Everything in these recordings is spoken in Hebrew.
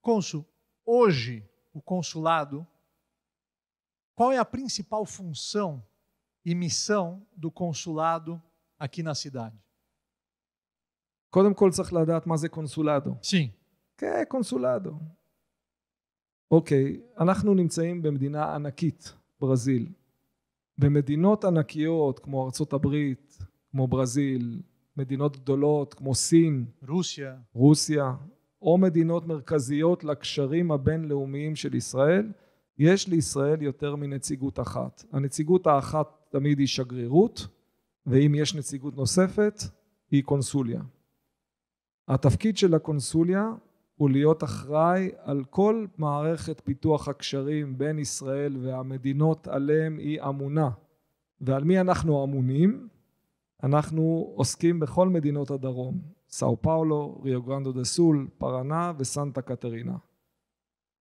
Cônsul, hoje o consulado, qual é a principal função e missão do consulado aqui na cidade? קודם כל צריך לדעת מה זה קונסולדו. סי. כן, קונסולדו. אוקיי, אנחנו נמצאים במדינה ענקית, ברזיל. במדינות ענקיות כמו ארצות הברית, כמו ברזיל, מדינות גדולות כמו סין, רוסיה, רוסיה, או מדינות מרכזיות לקשרים הבינלאומיים של ישראל, יש לישראל יותר מנציגות אחת. הנציגות האחת תמיד היא שגרירות, ואם יש נציגות נוספת, היא קונסוליה. התפקיד של הקונסוליה הוא להיות אחראי על כל מערכת פיתוח הקשרים בין ישראל והמדינות עליהם היא אמונה. ועל מי אנחנו אמונים? אנחנו עוסקים בכל מדינות הדרום, סאו פאולו, ריו גרנדו דה סול, פרנה וסנטה קטרינה.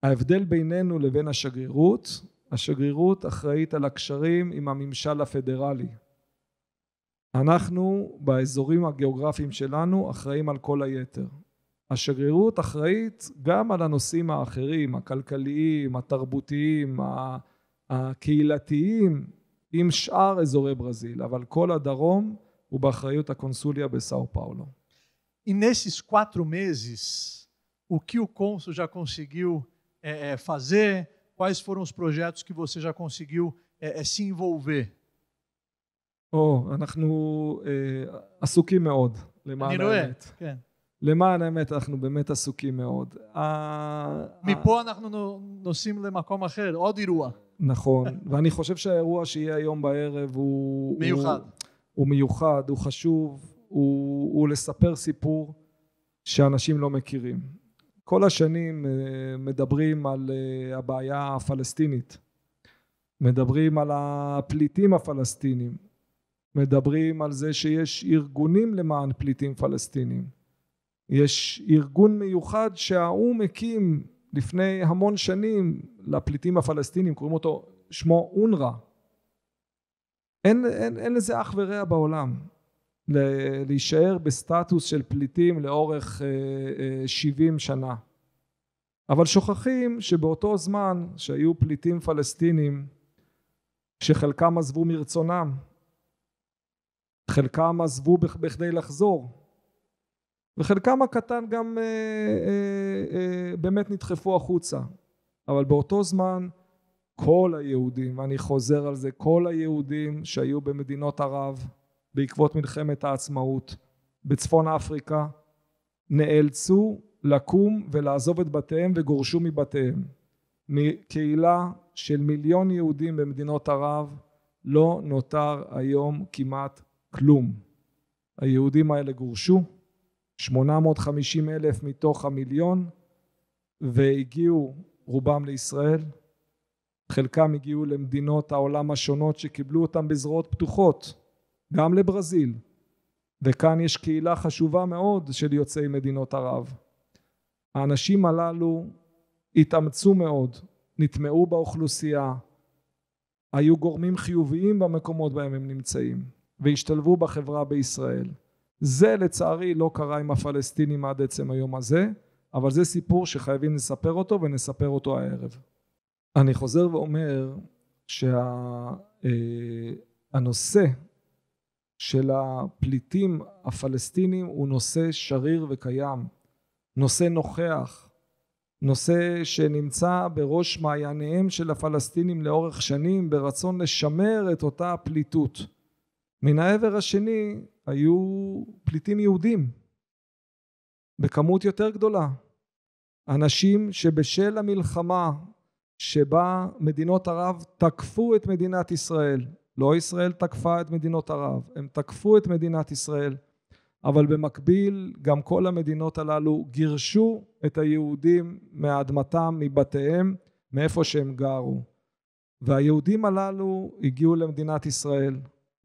ההבדל בינינו לבין השגרירות, השגרירות אחראית על הקשרים עם הממשל הפדרלי. אנחנו באזורים הגיאוגרפיים שלנו אחראים על כל היתר. השגרירות אחראית גם על הנושאים האחרים, הכלכליים, התרבותיים, הקהילתיים, עם שאר אזורי ברזיל, אבל כל הדרום הוא באחריות הקונסוליה בסאו פאולו. E nesses quatro meses, o que o Consul já conseguiu é, fazer? Quais foram os projetos que você já conseguiu é, se envolver? או, oh, אנחנו אה, עסוקים מאוד, למען אני רואה, האמת. כן. למען האמת, אנחנו באמת עסוקים מאוד. אה, מפה אה, אנחנו נוסעים למקום אחר, עוד אירוע. נכון, ואני חושב שהאירוע שיהיה היום בערב הוא... מיוחד. הוא, הוא מיוחד, הוא חשוב, הוא, הוא לספר סיפור שאנשים לא מכירים. כל השנים אה, מדברים על אה, הבעיה הפלסטינית, מדברים על הפליטים הפלסטינים, מדברים על זה שיש ארגונים למען פליטים פלסטינים. יש ארגון מיוחד שהאו"ם הקים לפני המון שנים לפליטים הפלסטינים, קוראים אותו, שמו אונר"א. אין, אין, אין לזה אח ורע בעולם. להישאר בסטטוס של פליטים לאורך 70 אה, אה, שנה. אבל שוכחים שבאותו זמן שהיו פליטים פלסטינים שחלקם עזבו מרצונם, חלקם עזבו בכדי לחזור, וחלקם הקטן גם אה, אה, אה, באמת נדחפו החוצה. אבל באותו זמן כל היהודים, ואני חוזר על זה, כל היהודים שהיו במדינות ערב, בעקבות מלחמת העצמאות בצפון אפריקה נאלצו לקום ולעזוב את בתיהם וגורשו מבתיהם. מקהילה של מיליון יהודים במדינות ערב לא נותר היום כמעט כלום. היהודים האלה גורשו, 850 אלף מתוך המיליון, והגיעו רובם לישראל, חלקם הגיעו למדינות העולם השונות שקיבלו אותם בזרועות פתוחות. גם לברזיל. וכאן יש קהילה חשובה מאוד של יוצאי מדינות ערב. האנשים הללו התאמצו מאוד, נטמעו באוכלוסייה, היו גורמים חיוביים במקומות בהם הם נמצאים, והשתלבו בחברה בישראל. זה לצערי לא קרה עם הפלסטינים עד עצם היום הזה, אבל זה סיפור שחייבים לספר אותו ונספר אותו הערב. אני חוזר ואומר שהנושא שה... אה, של הפליטים הפלסטינים הוא נושא שריר וקיים, נושא נוכח, נושא שנמצא בראש מעייניהם של הפלסטינים לאורך שנים ברצון לשמר את אותה הפליטות. מן העבר השני היו פליטים יהודים בכמות יותר גדולה, אנשים שבשל המלחמה שבה מדינות ערב תקפו את מדינת ישראל לא ישראל תקפה את מדינות ערב, הם תקפו את מדינת ישראל, אבל במקביל גם כל המדינות הללו גירשו את היהודים מאדמתם, מבתיהם, מאיפה שהם גרו. והיהודים הללו הגיעו למדינת ישראל,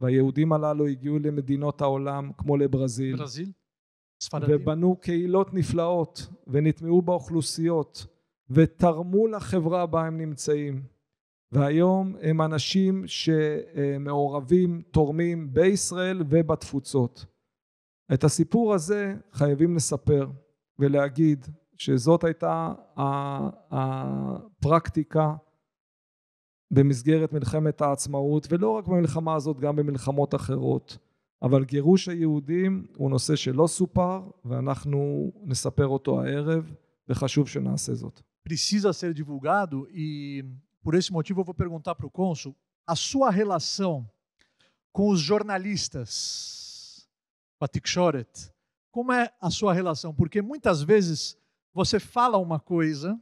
והיהודים הללו הגיעו למדינות העולם כמו לברזיל. ברזיל? ספרדים. ובנו קהילות נפלאות ונטמעו באוכלוסיות ותרמו לחברה בה הם נמצאים. והיום הם אנשים שמעורבים, תורמים בישראל ובתפוצות. את הסיפור הזה חייבים לספר ולהגיד שזאת הייתה הפרקטיקה במסגרת מלחמת העצמאות, ולא רק במלחמה הזאת, גם במלחמות אחרות. אבל גירוש היהודים הוא נושא שלא סופר, ואנחנו נספר אותו הערב, וחשוב שנעשה זאת. Precisa ser divulgado e Por esse motivo, eu vou perguntar para o cônsul a sua relação com os jornalistas, a Shoret. Como é a sua relação? Porque muitas vezes você fala uma coisa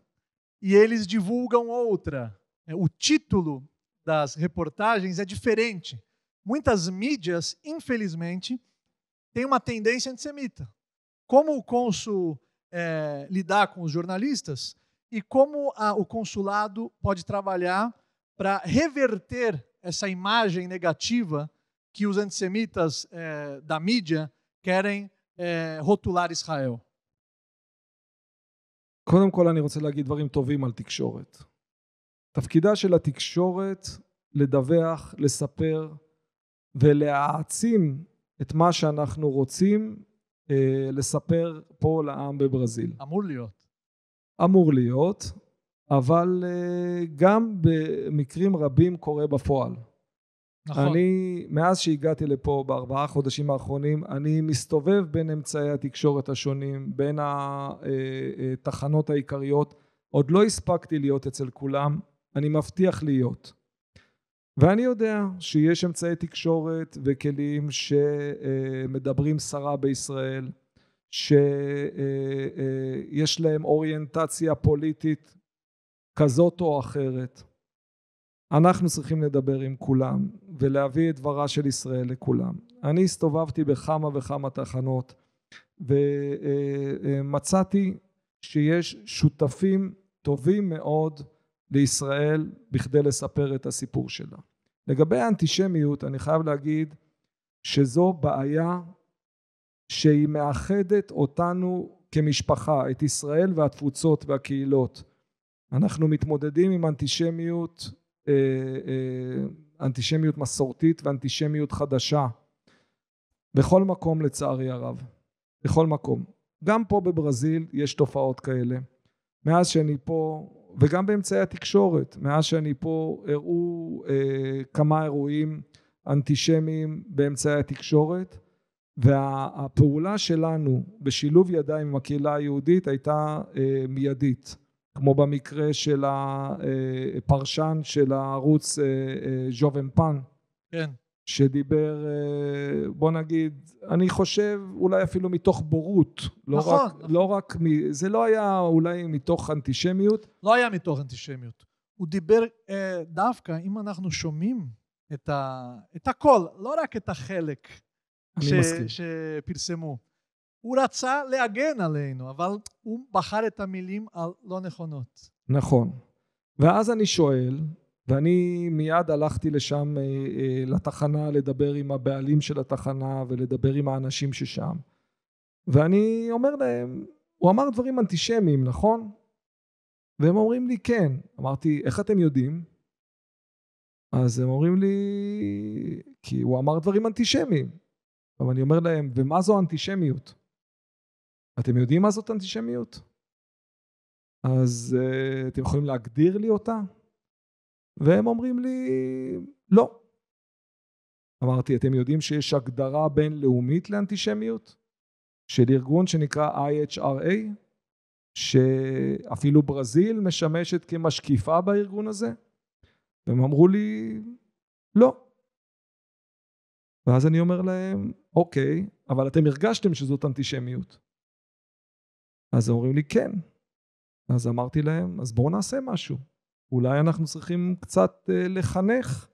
e eles divulgam outra. É, o título das reportagens é diferente. Muitas mídias, infelizmente, têm uma tendência antissemita. Como o cônsul é, lidar com os jornalistas? e como a, o consulado pode trabalhar para reverter essa imagem negativa que os antissemitas é, da mídia querem é, rotular Israel. קודם כל אני רוצה להגיד דברים טובים על תקשורת. תפקידה של התקשורת לדווח, לספר ולהעצים את מה שאנחנו רוצים אה, לספר פה לעם בברזיל. אמור להיות. אמור להיות, אבל אה, גם במקרים רבים קורה בפועל. נכון. אני, מאז שהגעתי לפה בארבעה חודשים האחרונים, אני מסתובב בין אמצעי התקשורת השונים, בין התחנות אה, אה, העיקריות. עוד לא הספקתי להיות אצל כולם, אני מבטיח להיות. ואני יודע שיש אמצעי תקשורת וכלים שמדברים סרה בישראל, שיש אה, אה, להם אוריינטציה פוליטית כזאת או אחרת. אנחנו צריכים לדבר עם כולם ולהביא את דברה של ישראל לכולם. אני הסתובבתי בכמה וכמה תחנות ומצאתי אה, שיש שותפים טובים מאוד לישראל בכדי לספר את הסיפור שלה. לגבי האנטישמיות אני חייב להגיד שזו בעיה שהיא מאחדת אותנו כמשפחה, את ישראל והתפוצות והקהילות. אנחנו מתמודדים עם אנטישמיות, אה, אה, אנטישמיות מסורתית ואנטישמיות חדשה בכל מקום לצערי הרב, בכל מקום. גם פה בברזיל יש תופעות כאלה. מאז שאני פה, וגם באמצעי התקשורת, מאז שאני פה הראו אה, כמה אירועים אנטישמיים באמצעי התקשורת, והפעולה שלנו בשילוב ידיים עם הקהילה היהודית הייתה אה, מיידית כמו במקרה של הפרשן אה, של הערוץ ז'ובן אה, פן כן. שדיבר בוא נגיד אני חושב אולי אפילו מתוך בורות לא נכון, רק, נכון. לא רק מ, זה לא היה אולי מתוך אנטישמיות לא היה מתוך אנטישמיות הוא דיבר דווקא אם אנחנו שומעים את, ה, את הכל לא רק את החלק ש... שפרסמו. הוא רצה להגן עלינו, אבל הוא בחר את המילים הלא נכונות. נכון. ואז אני שואל, ואני מיד הלכתי לשם אה, אה, לתחנה לדבר עם הבעלים של התחנה ולדבר עם האנשים ששם. ואני אומר להם, הוא אמר דברים אנטישמיים, נכון? והם אומרים לי, כן. אמרתי, איך אתם יודעים? אז הם אומרים לי, כי הוא אמר דברים אנטישמיים. אבל אני אומר להם, ומה זו אנטישמיות? אתם יודעים מה זאת אנטישמיות? אז uh, אתם יכולים להגדיר לי אותה? והם אומרים לי, לא. אמרתי, אתם יודעים שיש הגדרה בינלאומית לאנטישמיות? של ארגון שנקרא IHRA, שאפילו ברזיל משמשת כמשקיפה בארגון הזה? והם אמרו לי, לא. ואז אני אומר להם, אוקיי, אבל אתם הרגשתם שזאת אנטישמיות. אז הם אומרים לי, כן. אז אמרתי להם, אז בואו נעשה משהו. אולי אנחנו צריכים קצת אה, לחנך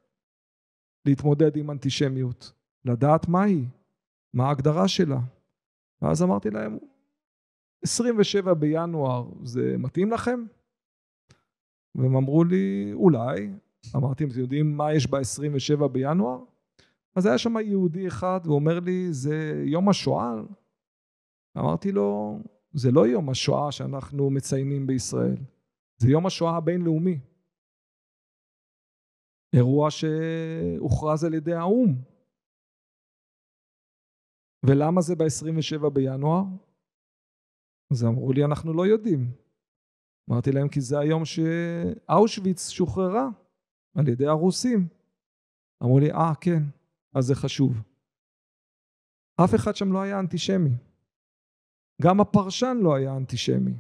להתמודד עם אנטישמיות, לדעת מה היא, מה ההגדרה שלה. ואז אמרתי להם, 27 בינואר זה מתאים לכם? והם אמרו לי, אולי. אמרתי, אתם יודעים מה יש ב-27 בינואר? אז היה שם יהודי אחד, והוא אומר לי, זה יום השואה? אמרתי לו, זה לא יום השואה שאנחנו מציינים בישראל, זה יום השואה הבינלאומי. אירוע שהוכרז על ידי האו"ם. ולמה זה ב-27 בינואר? אז אמרו לי, אנחנו לא יודעים. אמרתי להם, כי זה היום שאושוויץ שוחררה על ידי הרוסים. אמרו לי, אה, ah, כן. אז זה חשוב. אף אחד שם לא היה אנטישמי. גם הפרשן לא היה אנטישמי.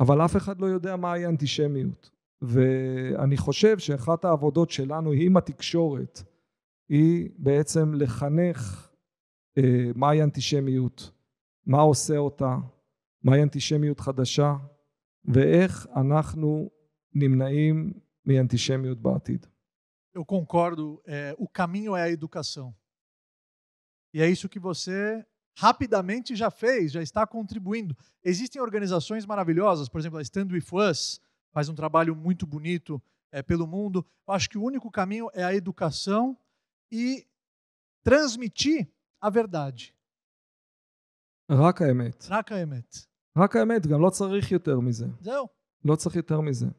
אבל אף אחד לא יודע מהי אנטישמיות. ואני חושב שאחת העבודות שלנו עם התקשורת היא בעצם לחנך אה, מהי אנטישמיות, מה עושה אותה, מהי אנטישמיות חדשה ואיך אנחנו נמנעים מאנטישמיות בעתיד. Eu concordo, é, o caminho é a educação. E é isso que você rapidamente já fez, já está contribuindo. Existem organizações maravilhosas, por exemplo, a Stand With Us faz um trabalho muito bonito é, pelo mundo. Eu acho que o único caminho é a educação e transmitir a verdade. Raka Emet. Raka Emet. Raka Emet, גם לא צריך יותר Não זהו. לא צריך יותר